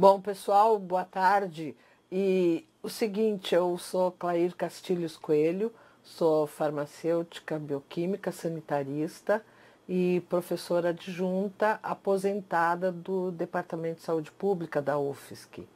Bom, pessoal, boa tarde. E o seguinte, eu sou Clair Castilhos Coelho, sou farmacêutica, bioquímica, sanitarista e professora adjunta aposentada do Departamento de Saúde Pública da UFSC.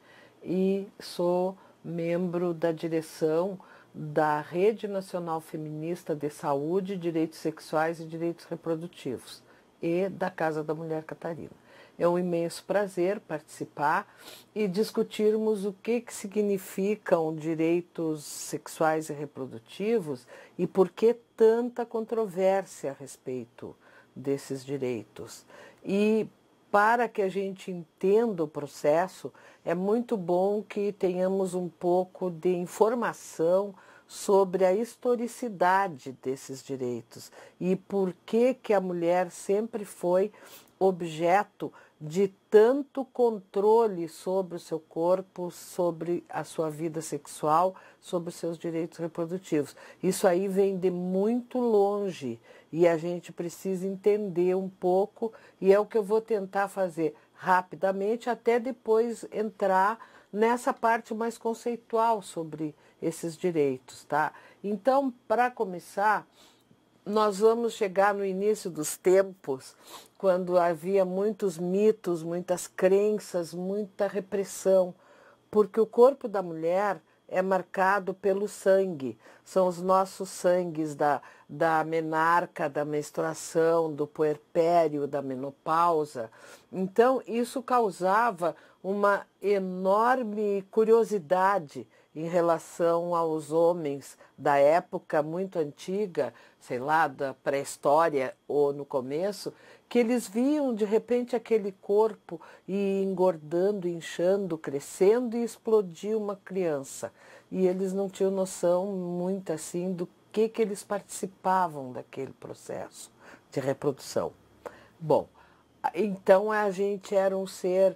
E sou membro da direção da Rede Nacional Feminista de Saúde, Direitos Sexuais e Direitos Reprodutivos e da Casa da Mulher Catarina. É um imenso prazer participar e discutirmos o que, que significam direitos sexuais e reprodutivos e por que tanta controvérsia a respeito desses direitos. E para que a gente entenda o processo, é muito bom que tenhamos um pouco de informação sobre a historicidade desses direitos e por que que a mulher sempre foi objeto de tanto controle sobre o seu corpo, sobre a sua vida sexual, sobre os seus direitos reprodutivos. Isso aí vem de muito longe e a gente precisa entender um pouco e é o que eu vou tentar fazer rapidamente até depois entrar nessa parte mais conceitual sobre esses direitos, tá? Então, para começar, nós vamos chegar no início dos tempos quando havia muitos mitos, muitas crenças, muita repressão, porque o corpo da mulher é marcado pelo sangue, são os nossos sangues da, da menarca, da menstruação, do puerpério, da menopausa. Então, isso causava uma enorme curiosidade em relação aos homens da época muito antiga, sei lá, da pré-história ou no começo, que eles viam de repente aquele corpo e engordando, inchando, crescendo e explodiu uma criança. E eles não tinham noção muito assim do que, que eles participavam daquele processo de reprodução. Bom, então a gente era um ser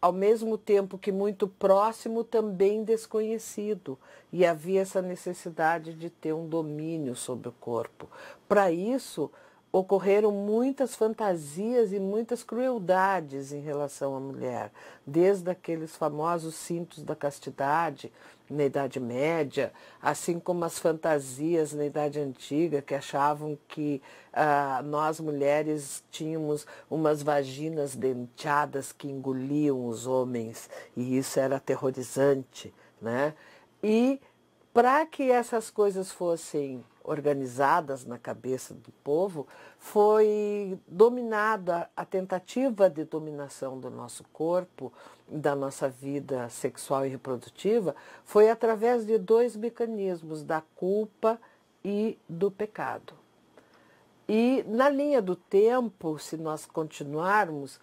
ao mesmo tempo que muito próximo, também desconhecido, e havia essa necessidade de ter um domínio sobre o corpo. Para isso, ocorreram muitas fantasias e muitas crueldades em relação à mulher, desde aqueles famosos cintos da castidade na Idade Média, assim como as fantasias na Idade Antiga, que achavam que ah, nós mulheres tínhamos umas vaginas denteadas que engoliam os homens, e isso era aterrorizante, né? E para que essas coisas fossem organizadas na cabeça do povo, foi dominada a tentativa de dominação do nosso corpo, da nossa vida sexual e reprodutiva, foi através de dois mecanismos, da culpa e do pecado. E na linha do tempo, se nós continuarmos,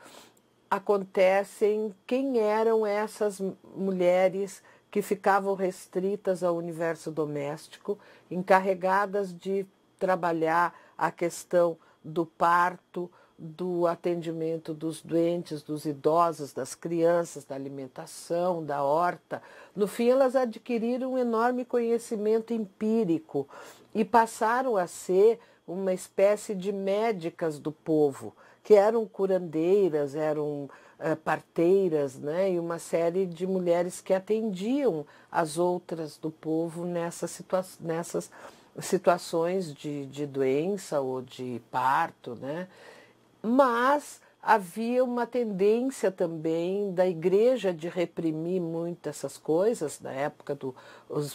acontecem quem eram essas mulheres que ficavam restritas ao universo doméstico, encarregadas de trabalhar a questão do parto, do atendimento dos doentes, dos idosos, das crianças, da alimentação, da horta. No fim, elas adquiriram um enorme conhecimento empírico e passaram a ser uma espécie de médicas do povo que eram curandeiras, eram uh, parteiras, né, e uma série de mulheres que atendiam as outras do povo nessa situa nessas situações de, de doença ou de parto, né, mas havia uma tendência também da igreja de reprimir muito essas coisas na época dos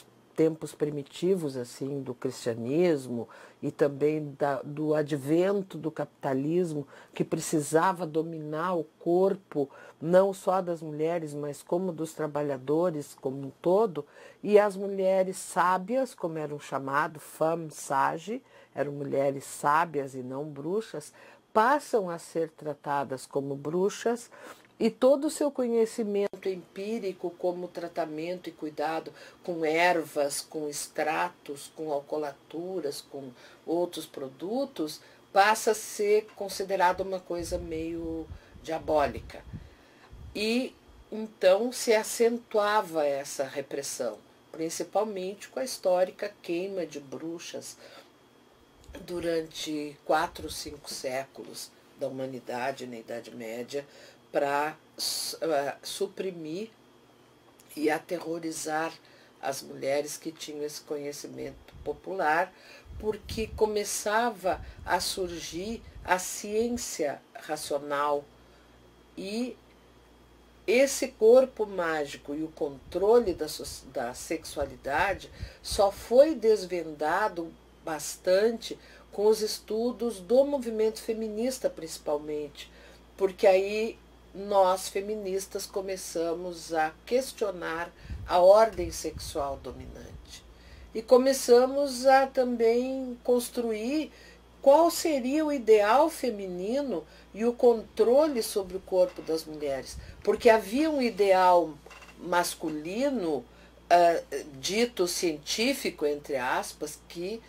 do, tempos primitivos assim do cristianismo e também da, do advento do capitalismo que precisava dominar o corpo não só das mulheres mas como dos trabalhadores como um todo e as mulheres sábias como eram chamadas femme sage eram mulheres sábias e não bruxas passam a ser tratadas como bruxas e todo o seu conhecimento empírico como tratamento e cuidado com ervas, com extratos, com alcolaturas, com outros produtos, passa a ser considerado uma coisa meio diabólica. E então se acentuava essa repressão, principalmente com a histórica queima de bruxas durante quatro, cinco séculos da humanidade na Idade Média, para uh, eh, suprimir e aterrorizar as mulheres que tinham esse conhecimento popular, porque começava a surgir a ciência racional e esse corpo mágico e o controle da, da sexualidade só foi desvendado bastante com os estudos do movimento feminista, principalmente, porque aí nós feministas começamos a questionar a ordem sexual dominante e começamos a também construir qual seria o ideal feminino e o controle sobre o corpo das mulheres, porque havia um ideal masculino uh, dito científico entre aspas que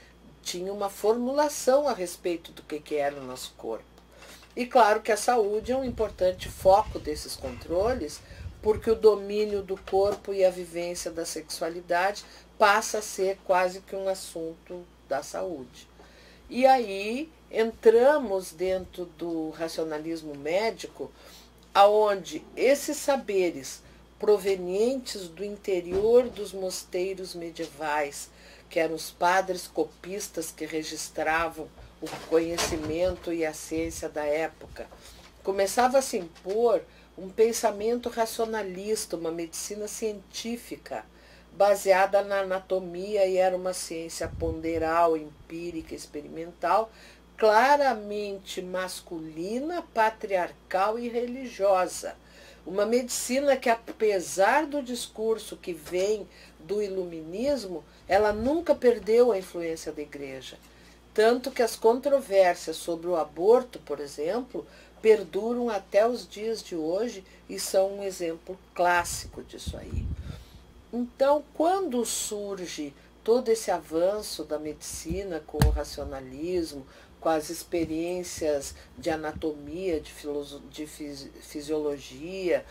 tinha uma formulação a respeito do que, que era o nosso corpo. E claro que a saúde é um importante foco desses controles, porque o domínio do corpo e a vivência da sexualidade passa a ser quase que um assunto da saúde. E aí entramos dentro do racionalismo médico, aonde esses saberes provenientes do interior dos mosteiros medievais, que eram os padres copistas que registravam o conhecimento e a ciência da época. Começava a se impor um pensamento racionalista, uma medicina científica, baseada na anatomia e era uma ciência ponderal, empírica, experimental, claramente masculina, patriarcal e religiosa. Uma medicina que, apesar do discurso que vem do iluminismo, ela nunca perdeu a influência da igreja. Tanto que as controvérsias sobre o aborto, por exemplo, perduram até os dias de hoje e são um exemplo clássico disso aí. Então, quando surge todo esse avanço da medicina com o racionalismo, com as experiências de anatomia, de, de fisiologia,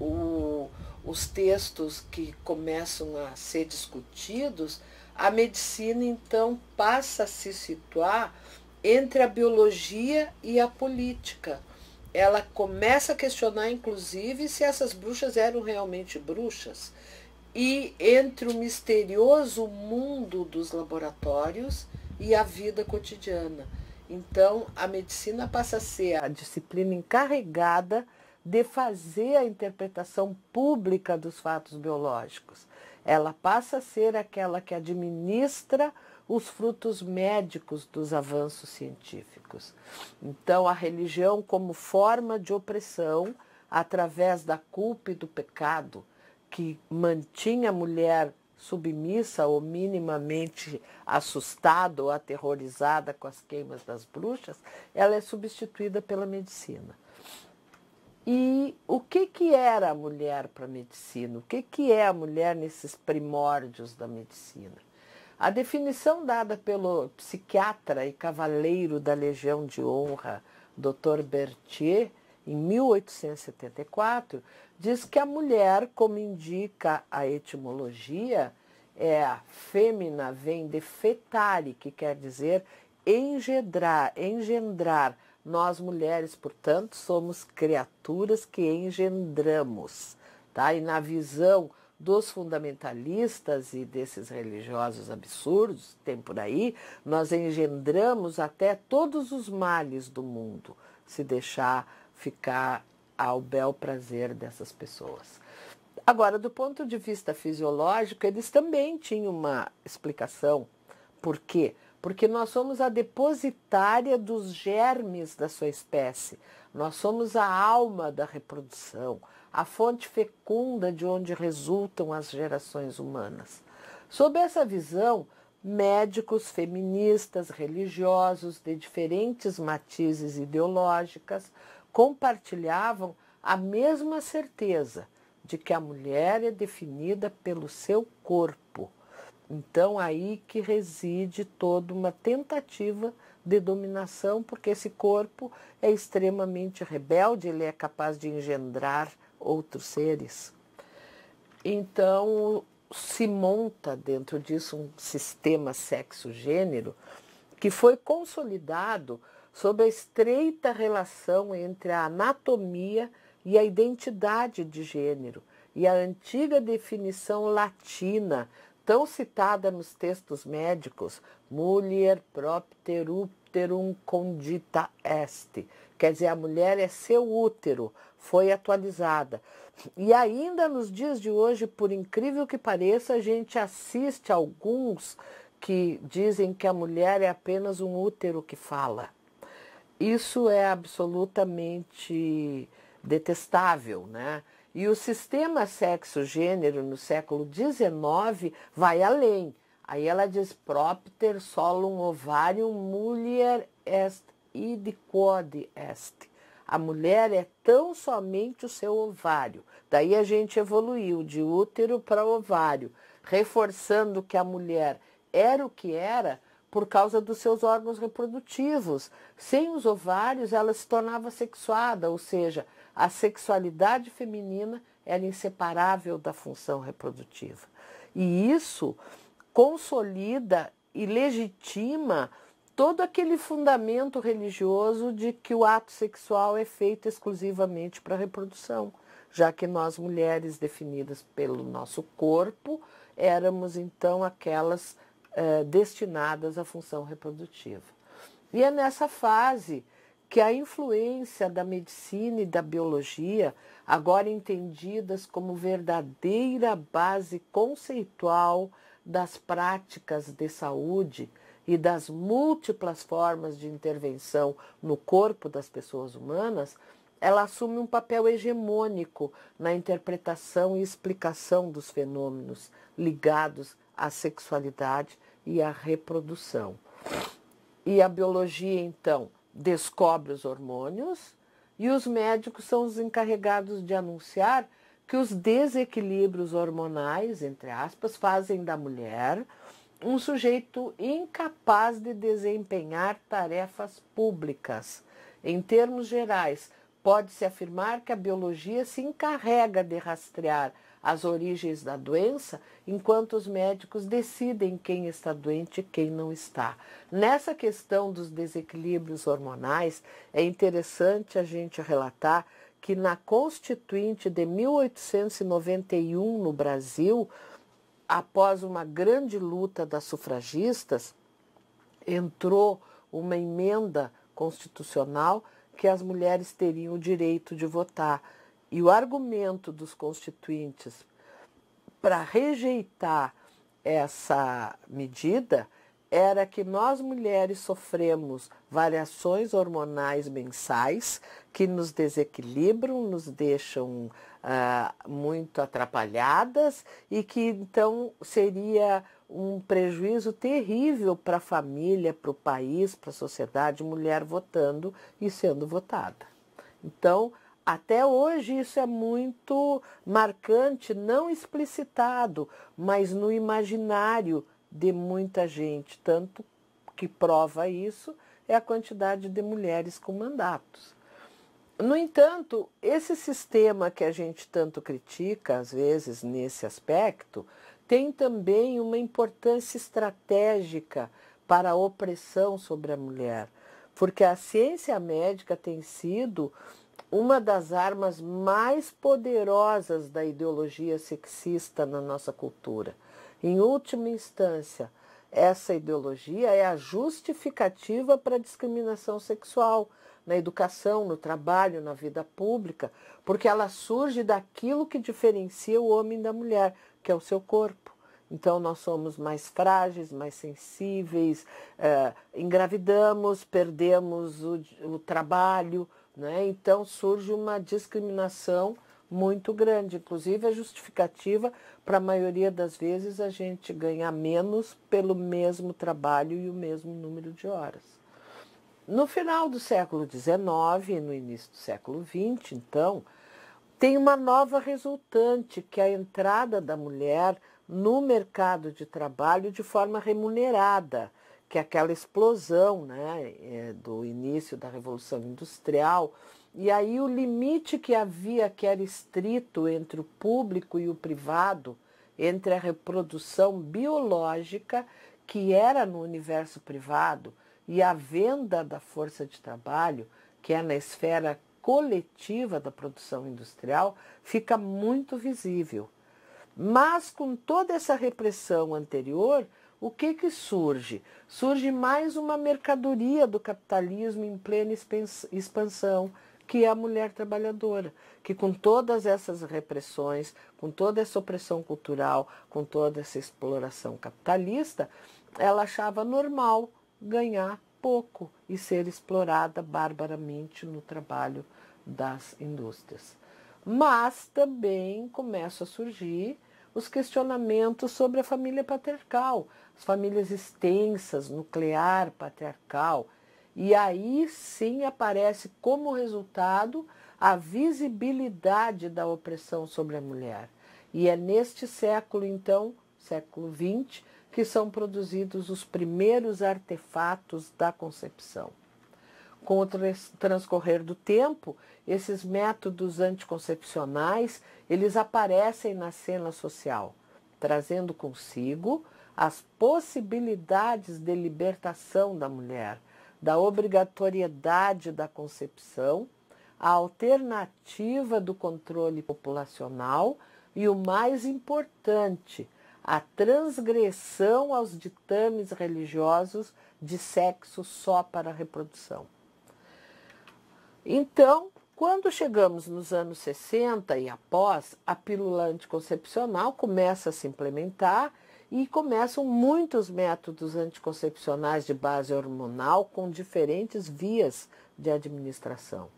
o, os textos que começam a ser discutidos, a medicina então passa a se situar entre a biologia e a política. Ela começa a questionar, inclusive, se essas bruxas eram realmente bruxas. E entre o misterioso mundo dos laboratórios e a vida cotidiana. Então, a medicina passa a ser a disciplina encarregada de fazer a interpretação pública dos fatos biológicos. Ela passa a ser aquela que administra os frutos médicos dos avanços científicos. Então, a religião, como forma de opressão, através da culpa e do pecado, que mantinha a mulher submissa ou minimamente assustada ou aterrorizada com as queimas das bruxas, ela é substituída pela medicina. E o que, que era a mulher para a medicina? O que, que é a mulher nesses primórdios da medicina? A definição dada pelo psiquiatra e cavaleiro da Legião de Honra, Dr. Berthier, em 1874, diz que a mulher, como indica a etimologia, é a fêmea, vem de fetare, que quer dizer engendrar, engendrar nós mulheres, portanto, somos criaturas que engendramos, tá? E na visão dos fundamentalistas e desses religiosos absurdos que tem por aí, nós engendramos até todos os males do mundo, se deixar ficar ao bel prazer dessas pessoas. Agora, do ponto de vista fisiológico, eles também tinham uma explicação. Por quê? Porque porque nós somos a depositária dos germes da sua espécie, nós somos a alma da reprodução, a fonte fecunda de onde resultam as gerações humanas. Sob essa visão, médicos, feministas, religiosos de diferentes matizes ideológicas compartilhavam a mesma certeza de que a mulher é definida pelo seu corpo então aí que reside toda uma tentativa de dominação, porque esse corpo é extremamente rebelde, ele é capaz de engendrar outros seres. Então se monta dentro disso um sistema sexo-gênero que foi consolidado sob a estreita relação entre a anatomia e a identidade de gênero e a antiga definição latina tão citada nos textos médicos, mulher propter uterum condita est, quer dizer, a mulher é seu útero, foi atualizada. E ainda nos dias de hoje, por incrível que pareça, a gente assiste alguns que dizem que a mulher é apenas um útero que fala. Isso é absolutamente detestável, né? E o sistema sexo-gênero no século XIX vai além. Aí ela diz propter solum ovarium mulier est id quod est. A mulher é tão somente o seu ovário. Daí a gente evoluiu de útero para ovário, reforçando que a mulher era o que era por causa dos seus órgãos reprodutivos. Sem os ovários, ela se tornava sexuada, ou seja, a sexualidade feminina era é inseparável da função reprodutiva. E isso consolida e legitima todo aquele fundamento religioso de que o ato sexual é feito exclusivamente para a reprodução, já que nós mulheres definidas pelo nosso corpo éramos então aquelas eh, destinadas à função reprodutiva. E é nessa fase que a influência da medicina e da biologia, agora entendidas como verdadeira base conceitual das práticas de saúde e das múltiplas formas de intervenção no corpo das pessoas humanas, ela assume um papel hegemônico na interpretação e explicação dos fenômenos ligados à sexualidade e à reprodução. E a biologia, então, descobre os hormônios e os médicos são os encarregados de anunciar que os desequilíbrios hormonais, entre aspas, fazem da mulher um sujeito incapaz de desempenhar tarefas públicas. Em termos gerais, pode-se afirmar que a biologia se encarrega de rastrear as origens da doença, enquanto os médicos decidem quem está doente e quem não está. Nessa questão dos desequilíbrios hormonais, é interessante a gente relatar que na Constituinte de 1891 no Brasil, após uma grande luta das sufragistas, entrou uma emenda constitucional que as mulheres teriam o direito de votar e o argumento dos constituintes para rejeitar essa medida era que nós mulheres sofremos variações hormonais mensais que nos desequilibram, nos deixam uh, muito atrapalhadas e que então seria um prejuízo terrível para a família, para o país, para a sociedade, mulher votando e sendo votada. Então, até hoje isso é muito marcante, não explicitado, mas no imaginário de muita gente. Tanto que prova isso é a quantidade de mulheres com mandatos. No entanto, esse sistema que a gente tanto critica, às vezes, nesse aspecto, tem também uma importância estratégica para a opressão sobre a mulher, porque a ciência médica tem sido uma das armas mais poderosas da ideologia sexista na nossa cultura. Em última instância, essa ideologia é a justificativa para a discriminação sexual na educação, no trabalho, na vida pública, porque ela surge daquilo que diferencia o homem da mulher, que é o seu corpo. Então, nós somos mais frágeis, mais sensíveis, eh, engravidamos, perdemos o, o trabalho, né? Então surge uma discriminação muito grande, inclusive a é justificativa para a maioria das vezes a gente ganhar menos pelo mesmo trabalho e o mesmo número de horas. No final do século XIX e no início do século XX, então, tem uma nova resultante, que é a entrada da mulher no mercado de trabalho de forma remunerada que aquela explosão né, é, do início da Revolução Industrial, e aí o limite que havia, que era estrito entre o público e o privado, entre a reprodução biológica, que era no universo privado, e a venda da força de trabalho, que é na esfera coletiva da produção industrial, fica muito visível. Mas com toda essa repressão anterior, o que que surge? Surge mais uma mercadoria do capitalismo em plena expansão, que é a mulher trabalhadora, que com todas essas repressões, com toda essa opressão cultural, com toda essa exploração capitalista, ela achava normal ganhar pouco e ser explorada barbaramente no trabalho das indústrias. Mas também começa a surgir os questionamentos sobre a família patriarcal, as famílias extensas, nuclear, patriarcal. E aí sim aparece como resultado a visibilidade da opressão sobre a mulher. E é neste século, então, século XX, que são produzidos os primeiros artefatos da concepção. Com o transcorrer do tempo, esses métodos anticoncepcionais, eles aparecem na cena social, trazendo consigo as possibilidades de libertação da mulher, da obrigatoriedade da concepção, a alternativa do controle populacional e o mais importante, a transgressão aos ditames religiosos de sexo só para reprodução. Então, quando chegamos nos anos 60 e após, a pílula anticoncepcional começa a se implementar e começam muitos métodos anticoncepcionais de base hormonal com diferentes vias de administração.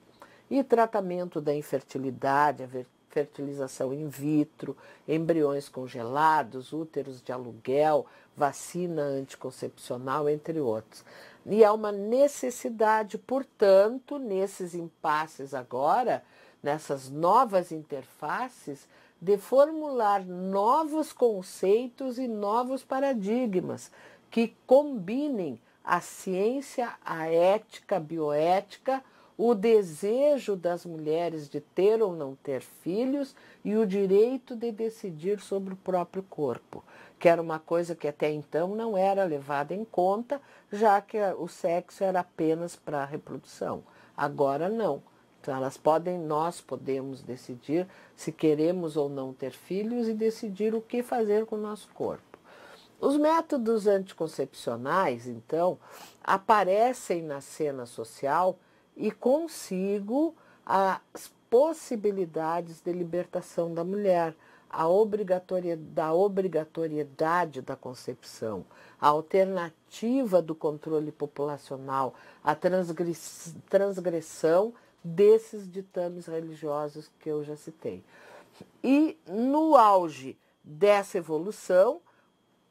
E tratamento da infertilidade, a fertilização in vitro, embriões congelados, úteros de aluguel, vacina anticoncepcional, entre outros. E há é uma necessidade, portanto, nesses impasses agora, nessas novas interfaces, de formular novos conceitos e novos paradigmas que combinem a ciência, a ética, a bioética, o desejo das mulheres de ter ou não ter filhos e o direito de decidir sobre o próprio corpo que era uma coisa que até então não era levada em conta, já que o sexo era apenas para reprodução. Agora não. Então elas podem, nós podemos decidir se queremos ou não ter filhos e decidir o que fazer com o nosso corpo. Os métodos anticoncepcionais, então, aparecem na cena social e consigo as possibilidades de libertação da mulher a obrigatoriedade, da obrigatoriedade da concepção, a alternativa do controle populacional, a transgressão desses ditames religiosos que eu já citei. E no auge dessa evolução,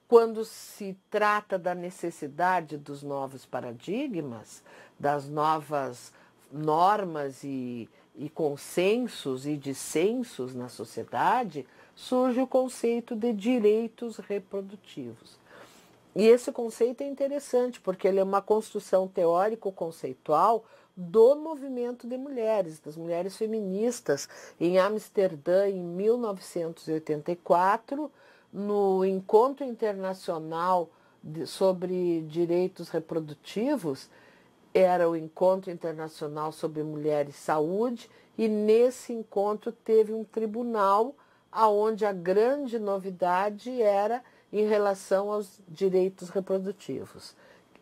quando se trata da necessidade dos novos paradigmas, das novas normas e, e consensos e dissensos na sociedade, surge o conceito de direitos reprodutivos. E esse conceito é interessante, porque ele é uma construção teórico-conceitual do movimento de mulheres, das mulheres feministas, em Amsterdã, em 1984, no Encontro Internacional de, sobre Direitos Reprodutivos, era o Encontro Internacional sobre Mulheres e Saúde, e nesse encontro teve um tribunal aonde a grande novidade era em relação aos direitos reprodutivos,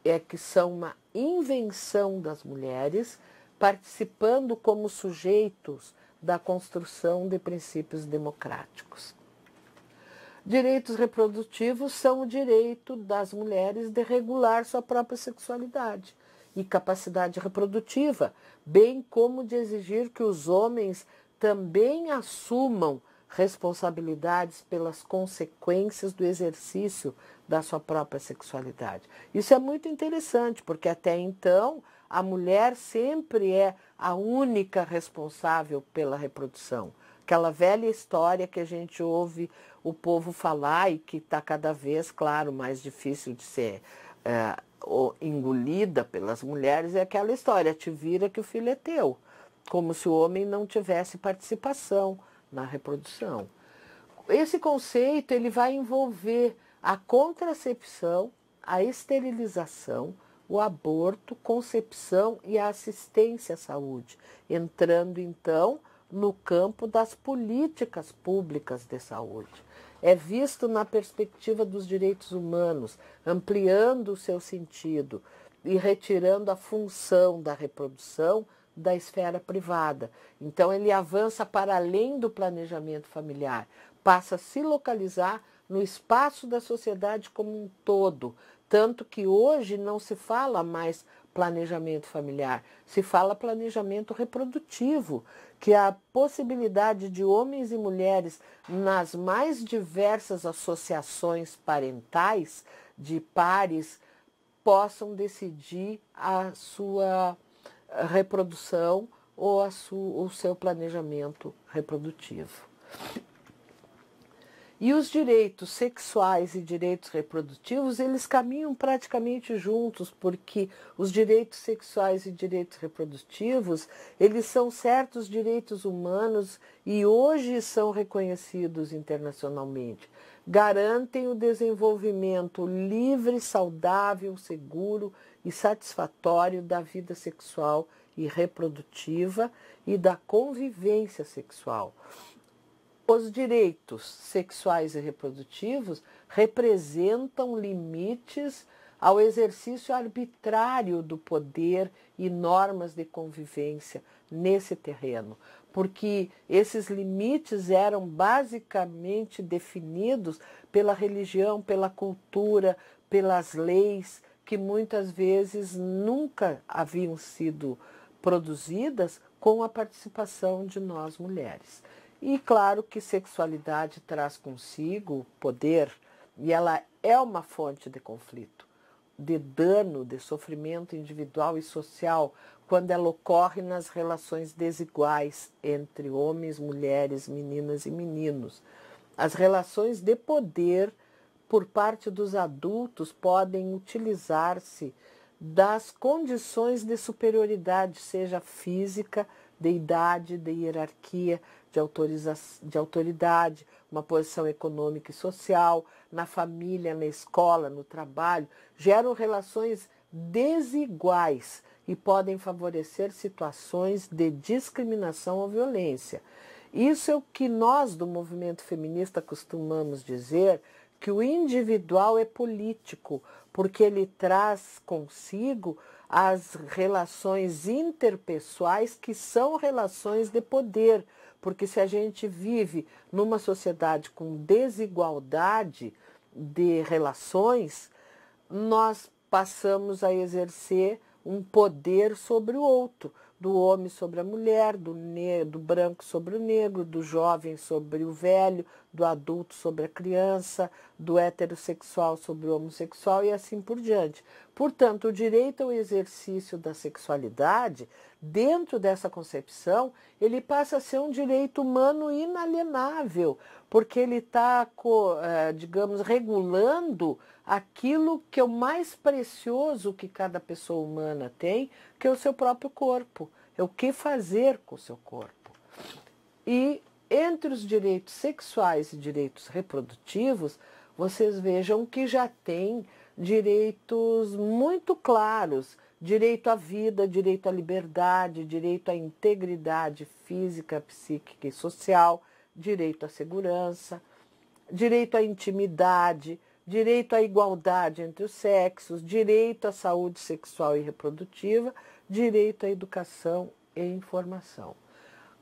é que são uma invenção das mulheres participando como sujeitos da construção de princípios democráticos. Direitos reprodutivos são o direito das mulheres de regular sua própria sexualidade e capacidade reprodutiva, bem como de exigir que os homens também assumam responsabilidades pelas consequências do exercício da sua própria sexualidade. Isso é muito interessante, porque até então a mulher sempre é a única responsável pela reprodução. Aquela velha história que a gente ouve o povo falar e que está cada vez, claro, mais difícil de ser é, engolida pelas mulheres, é aquela história, te vira que o filho é teu, como se o homem não tivesse participação na reprodução. Esse conceito ele vai envolver a contracepção, a esterilização, o aborto, concepção e a assistência à saúde, entrando então no campo das políticas públicas de saúde. É visto na perspectiva dos direitos humanos, ampliando o seu sentido e retirando a função da reprodução da esfera privada. Então, ele avança para além do planejamento familiar, passa a se localizar no espaço da sociedade como um todo. Tanto que hoje não se fala mais planejamento familiar, se fala planejamento reprodutivo, que é a possibilidade de homens e mulheres nas mais diversas associações parentais, de pares, possam decidir a sua reprodução ou o seu planejamento reprodutivo. E os direitos sexuais e direitos reprodutivos, eles caminham praticamente juntos, porque os direitos sexuais e direitos reprodutivos, eles são certos direitos humanos e hoje são reconhecidos internacionalmente. Garantem o desenvolvimento livre, saudável, seguro e satisfatório da vida sexual e reprodutiva e da convivência sexual. Os direitos sexuais e reprodutivos representam limites ao exercício arbitrário do poder e normas de convivência nesse terreno, porque esses limites eram basicamente definidos pela religião, pela cultura, pelas leis, que muitas vezes nunca haviam sido produzidas com a participação de nós mulheres. E claro que sexualidade traz consigo poder e ela é uma fonte de conflito, de dano, de sofrimento individual e social quando ela ocorre nas relações desiguais entre homens, mulheres, meninas e meninos. As relações de poder por parte dos adultos podem utilizar-se das condições de superioridade, seja física, de idade, de hierarquia, de, de autoridade, uma posição econômica e social, na família, na escola, no trabalho, geram relações desiguais e podem favorecer situações de discriminação ou violência. Isso é o que nós do movimento feminista costumamos dizer que o individual é político, porque ele traz consigo as relações interpessoais que são relações de poder, porque se a gente vive numa sociedade com desigualdade de relações, nós passamos a exercer um poder sobre o outro, do homem sobre a mulher, do, do branco sobre o negro, do jovem sobre o velho, do adulto sobre a criança, do heterossexual sobre o homossexual e assim por diante. Portanto, o direito ao exercício da sexualidade Dentro dessa concepção, ele passa a ser um direito humano inalienável, porque ele está, é, digamos, regulando aquilo que é o mais precioso que cada pessoa humana tem, que é o seu próprio corpo, é o que fazer com o seu corpo. E entre os direitos sexuais e direitos reprodutivos, vocês vejam que já tem direitos muito claros direito à vida, direito à liberdade, direito à integridade física, psíquica e social, direito à segurança, direito à intimidade, direito à igualdade entre os sexos, direito à saúde sexual e reprodutiva, direito à educação e informação.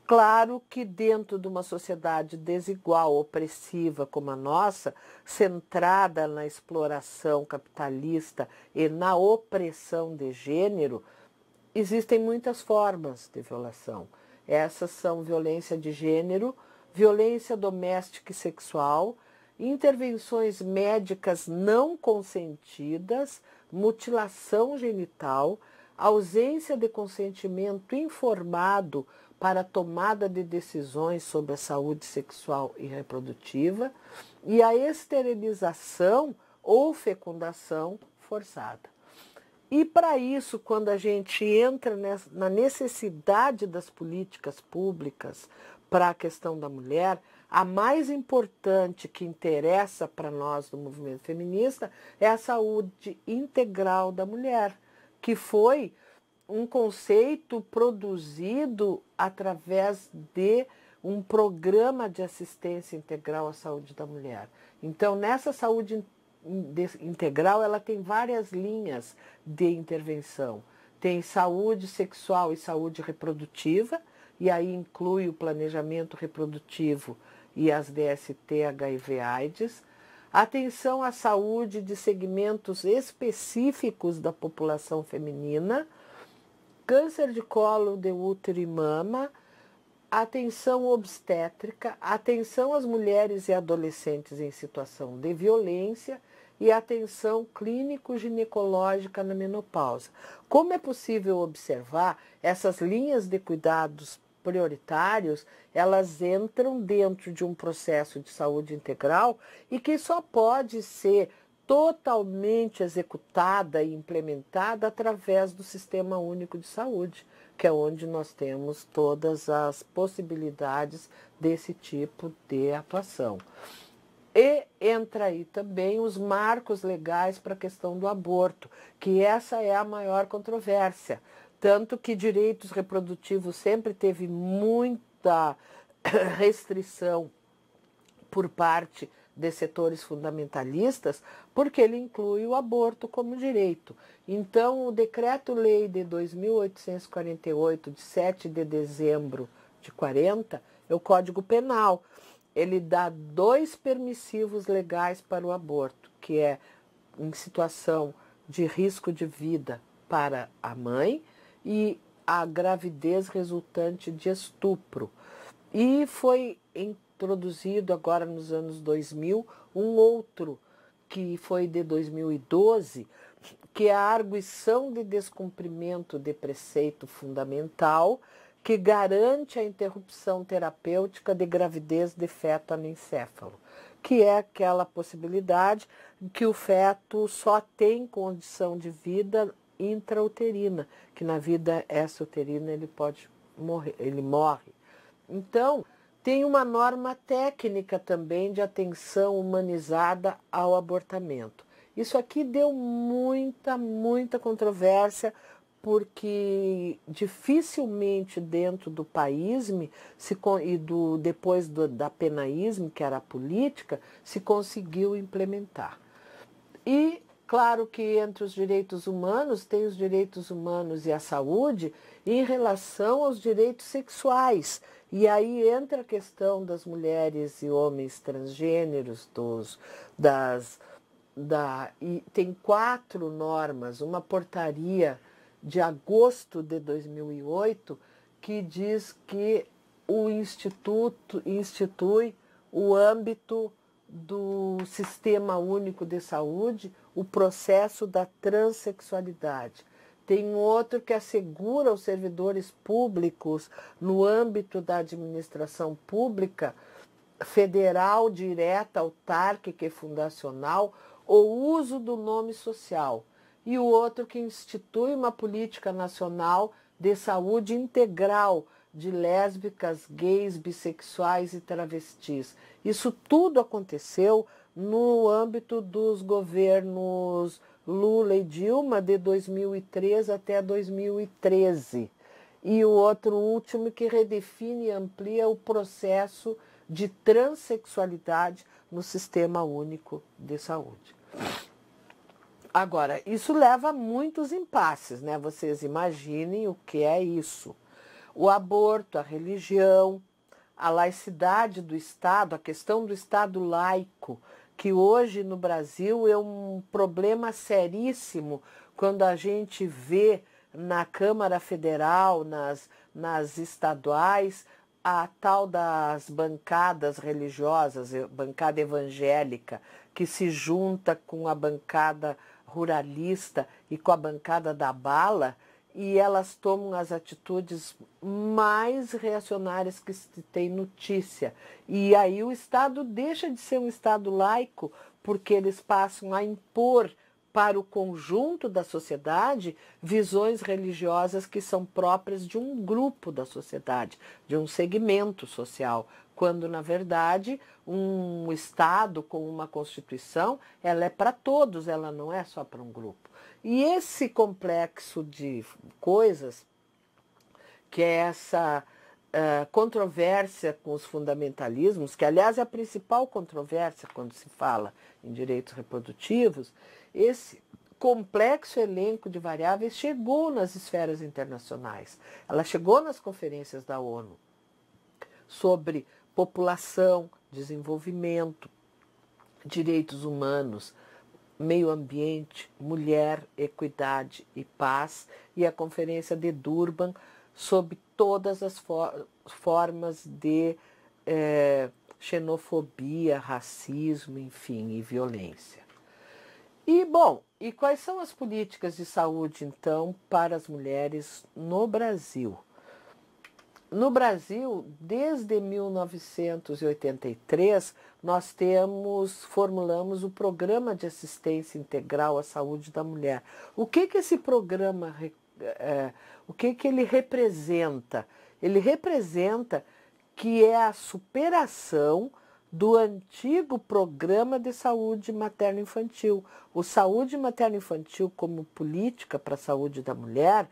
Claro que dentro de uma sociedade desigual, opressiva como a nossa, centrada na exploração capitalista e na opressão de gênero, existem muitas formas de violação. Essas são violência de gênero, violência doméstica e sexual, intervenções médicas não consentidas, mutilação genital, ausência de consentimento informado para a tomada de decisões sobre a saúde sexual e reprodutiva e a esterilização ou fecundação forçada. E para isso, quando a gente entra na necessidade das políticas públicas para a questão da mulher, a mais importante que interessa para nós do movimento feminista é a saúde integral da mulher, que foi um conceito produzido através de um programa de assistência integral à saúde da mulher. Então, nessa saúde integral, ela tem várias linhas de intervenção. Tem saúde sexual e saúde reprodutiva, e aí inclui o planejamento reprodutivo e as DST, HIV, AIDS. Atenção à saúde de segmentos específicos da população feminina câncer de colo de útero e mama, atenção obstétrica, atenção às mulheres e adolescentes em situação de violência e atenção clínico-ginecológica na menopausa. Como é possível observar, essas linhas de cuidados prioritários, elas entram dentro de um processo de saúde integral e que só pode ser totalmente executada e implementada através do Sistema Único de Saúde, que é onde nós temos todas as possibilidades desse tipo de atuação. E entra aí também os marcos legais para a questão do aborto, que essa é a maior controvérsia. Tanto que direitos reprodutivos sempre teve muita restrição por parte de setores fundamentalistas, porque ele inclui o aborto como direito. Então, o decreto-lei de 2848, de 7 de dezembro de 40, é o Código Penal. Ele dá dois permissivos legais para o aborto, que é em situação de risco de vida para a mãe e a gravidez resultante de estupro. E foi em produzido agora nos anos 2000 um outro, que foi de 2012, que é a arguição de descumprimento de preceito fundamental que garante a interrupção terapêutica de gravidez de feto anencefalo, que é aquela possibilidade que o feto só tem condição de vida intrauterina, que na vida extrauterina ele pode morrer, ele morre. Então, tem uma norma técnica também de atenção humanizada ao abortamento. Isso aqui deu muita, muita controvérsia, porque dificilmente dentro do paísme se, e do, depois do, da penaísme, que era a política, se conseguiu implementar. E Claro que entre os direitos humanos tem os direitos humanos e a saúde em relação aos direitos sexuais. E aí entra a questão das mulheres e homens transgêneros, dos, das, da, e tem quatro normas, uma portaria de agosto de 2008 que diz que o instituto institui o âmbito do Sistema Único de Saúde, o processo da transexualidade. Tem outro que assegura aos servidores públicos, no âmbito da administração pública, federal, direta, autárquica e fundacional, o uso do nome social. E o outro que institui uma política nacional de saúde integral de lésbicas, gays, bissexuais e travestis. Isso tudo aconteceu no âmbito dos governos Lula e Dilma de 2003 até 2013. E o outro último que redefine e amplia o processo de transexualidade no Sistema Único de Saúde. Agora, isso leva a muitos impasses, né? Vocês imaginem o que é isso. O aborto, a religião, a laicidade do Estado, a questão do Estado laico, que hoje no Brasil é um problema seríssimo quando a gente vê na Câmara Federal, nas, nas estaduais, a tal das bancadas religiosas, bancada evangélica, que se junta com a bancada ruralista e com a bancada da bala, e elas tomam as atitudes mais reacionárias que se tem notícia. E aí o Estado deixa de ser um Estado laico, porque eles passam a impor para o conjunto da sociedade visões religiosas que são próprias de um grupo da sociedade, de um segmento social, quando na verdade um Estado com uma Constituição ela é para todos, ela não é só para um grupo. E esse complexo de coisas, que é essa uh, controvérsia com os fundamentalismos, que aliás é a principal controvérsia quando se fala em direitos reprodutivos, esse complexo elenco de variáveis chegou nas esferas internacionais. Ela chegou nas conferências da ONU sobre população, desenvolvimento, direitos humanos, Meio Ambiente, Mulher, Equidade e Paz e a Conferência de Durban sobre todas as for formas de é, xenofobia, racismo, enfim, e violência. E, bom, e quais são as políticas de saúde, então, para as mulheres no Brasil? No Brasil, desde 1983, nós temos, formulamos o Programa de Assistência Integral à Saúde da Mulher. O que, que esse programa, é, o que, que ele representa? Ele representa que é a superação do antigo Programa de Saúde Materno-Infantil. O Saúde Materno-Infantil como política para a saúde da mulher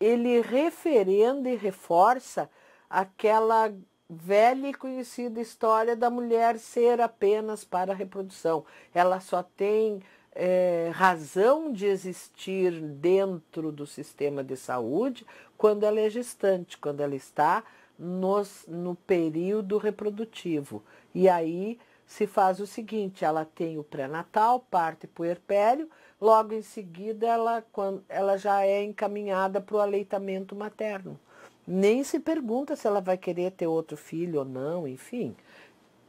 ele referenda e reforça aquela velha e conhecida história da mulher ser apenas para a reprodução. Ela só tem é, razão de existir dentro do sistema de saúde quando ela é gestante, quando ela está nos, no período reprodutivo. E aí se faz o seguinte: ela tem o pré-natal, parto e puerpério, Logo em seguida, ela, quando, ela já é encaminhada para o aleitamento materno. Nem se pergunta se ela vai querer ter outro filho ou não, enfim.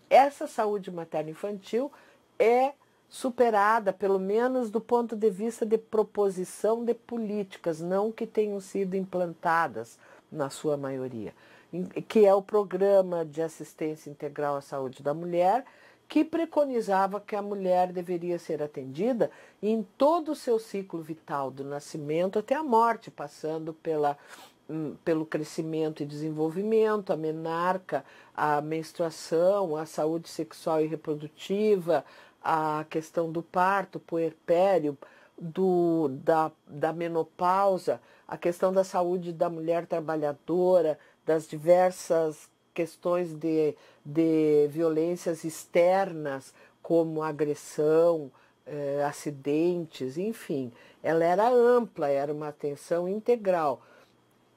Essa saúde materno-infantil é superada, pelo menos do ponto de vista de proposição de políticas, não que tenham sido implantadas na sua maioria, que é o Programa de Assistência Integral à Saúde da Mulher que preconizava que a mulher deveria ser atendida em todo o seu ciclo vital, do nascimento até a morte, passando pela, hum, pelo crescimento e desenvolvimento, a menarca, a menstruação, a saúde sexual e reprodutiva, a questão do parto, puerpério, do, da, da menopausa, a questão da saúde da mulher trabalhadora, das diversas questões de, de violências externas, como agressão, eh, acidentes, enfim. Ela era ampla, era uma atenção integral.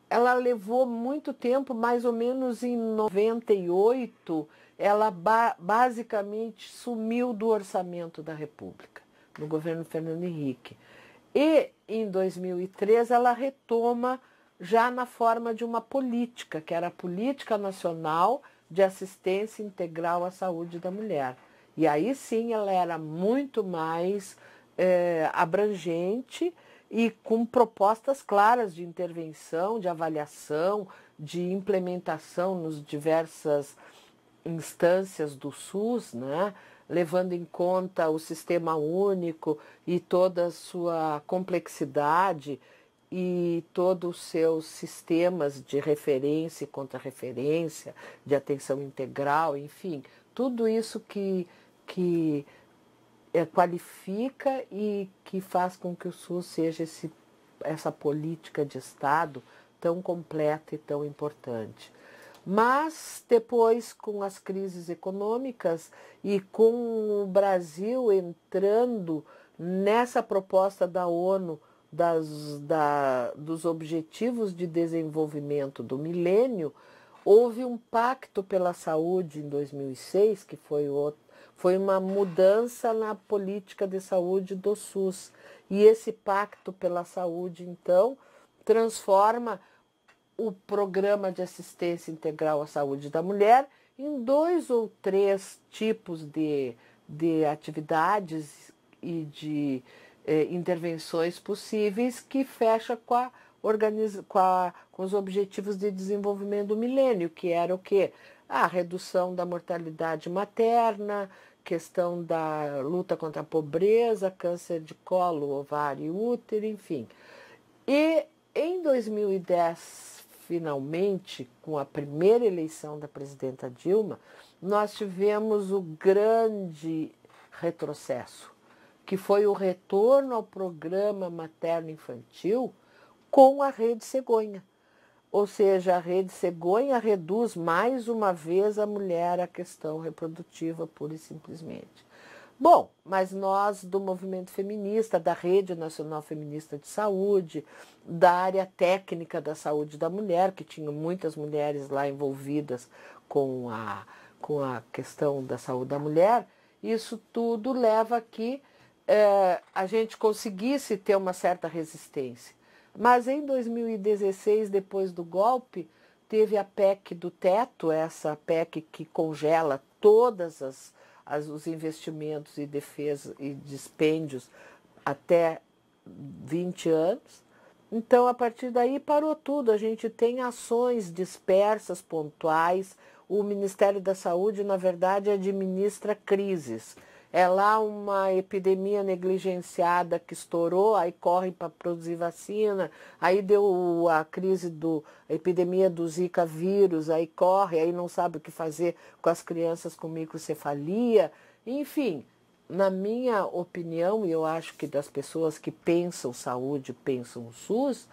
Ela levou muito tempo, mais ou menos em 98, ela ba basicamente sumiu do orçamento da República, no governo Fernando Henrique. E em 2003 ela retoma já na forma de uma política, que era a Política Nacional de Assistência Integral à Saúde da Mulher. E aí sim ela era muito mais é, abrangente e com propostas claras de intervenção, de avaliação, de implementação nos diversas instâncias do SUS, né? levando em conta o sistema único e toda a sua complexidade, e todos os seus sistemas de referência e referência de atenção integral, enfim, tudo isso que, que é, qualifica e que faz com que o SUS seja esse, essa política de Estado tão completa e tão importante. Mas depois, com as crises econômicas e com o Brasil entrando nessa proposta da ONU das, da, dos Objetivos de Desenvolvimento do Milênio, houve um pacto pela saúde em 2006, que foi, o, foi uma mudança na política de saúde do SUS. E esse pacto pela saúde, então, transforma o Programa de Assistência Integral à Saúde da Mulher em dois ou três tipos de, de atividades e de eh, intervenções possíveis que fecha com, a, com, a, com os objetivos de desenvolvimento do milênio, que era o quê? A redução da mortalidade materna, questão da luta contra a pobreza, câncer de colo, ovário e útero, enfim. E em 2010, finalmente, com a primeira eleição da presidenta Dilma, nós tivemos o grande retrocesso que foi o retorno ao programa materno-infantil com a rede cegonha. Ou seja, a rede cegonha reduz mais uma vez a mulher à questão reprodutiva, pura e simplesmente. Bom, mas nós do movimento feminista, da Rede Nacional Feminista de Saúde, da área técnica da saúde da mulher, que tinha muitas mulheres lá envolvidas com a, com a questão da saúde da mulher, isso tudo leva aqui que é, a gente conseguisse ter uma certa resistência. Mas em 2016, depois do golpe, teve a PEC do teto, essa PEC que congela todas as, as os investimentos e defesa e dispêndios até 20 anos. Então, a partir daí parou tudo. A gente tem ações dispersas, pontuais. O Ministério da Saúde, na verdade, administra crises. É lá uma epidemia negligenciada que estourou, aí corre para produzir vacina, aí deu a crise do a epidemia do Zika vírus, aí corre, aí não sabe o que fazer com as crianças com microcefalia, enfim. Na minha opinião, e eu acho que das pessoas que pensam saúde, pensam o SUS,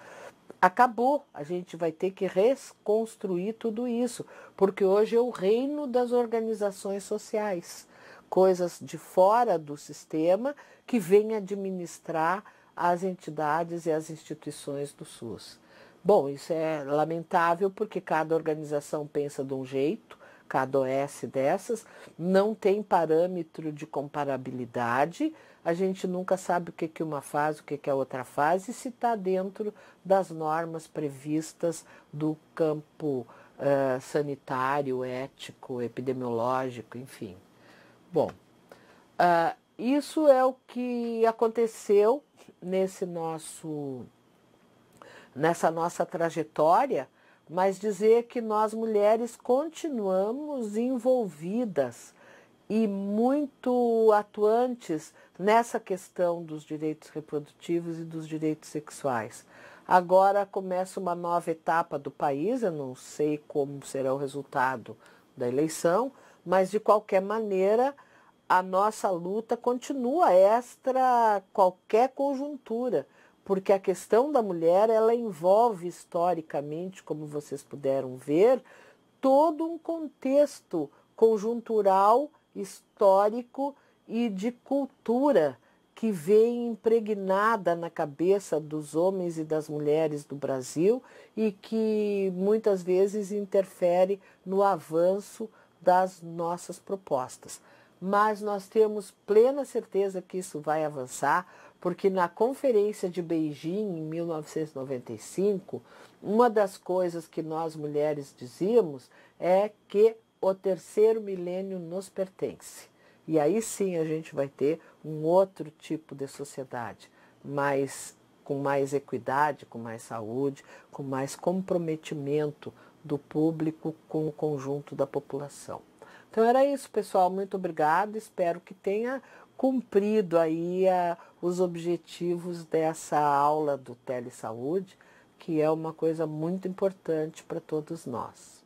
acabou. A gente vai ter que reconstruir tudo isso, porque hoje é o reino das organizações sociais coisas de fora do sistema que vêm administrar as entidades e as instituições do SUS. Bom, isso é lamentável porque cada organização pensa de um jeito, cada OS dessas, não tem parâmetro de comparabilidade, a gente nunca sabe o que uma faz, o que a outra faz e se está dentro das normas previstas do campo uh, sanitário, ético, epidemiológico, enfim. Bom, uh, isso é o que aconteceu nesse nosso nessa nossa trajetória, mas dizer que nós mulheres continuamos envolvidas e muito atuantes nessa questão dos direitos reprodutivos e dos direitos sexuais. Agora começa uma nova etapa do país, eu não sei como será o resultado da eleição, mas, de qualquer maneira, a nossa luta continua extra qualquer conjuntura, porque a questão da mulher ela envolve historicamente, como vocês puderam ver, todo um contexto conjuntural, histórico e de cultura que vem impregnada na cabeça dos homens e das mulheres do Brasil e que muitas vezes interfere no avanço das nossas propostas. Mas nós temos plena certeza que isso vai avançar, porque na Conferência de Beijing, em 1995, uma das coisas que nós mulheres dizíamos é que o terceiro milênio nos pertence. E aí sim a gente vai ter um outro tipo de sociedade, mais, com mais equidade, com mais saúde, com mais comprometimento do público com o conjunto da população. Então era isso, pessoal. Muito obrigada. Espero que tenha cumprido aí a, os objetivos dessa aula do Telesaúde, que é uma coisa muito importante para todos nós.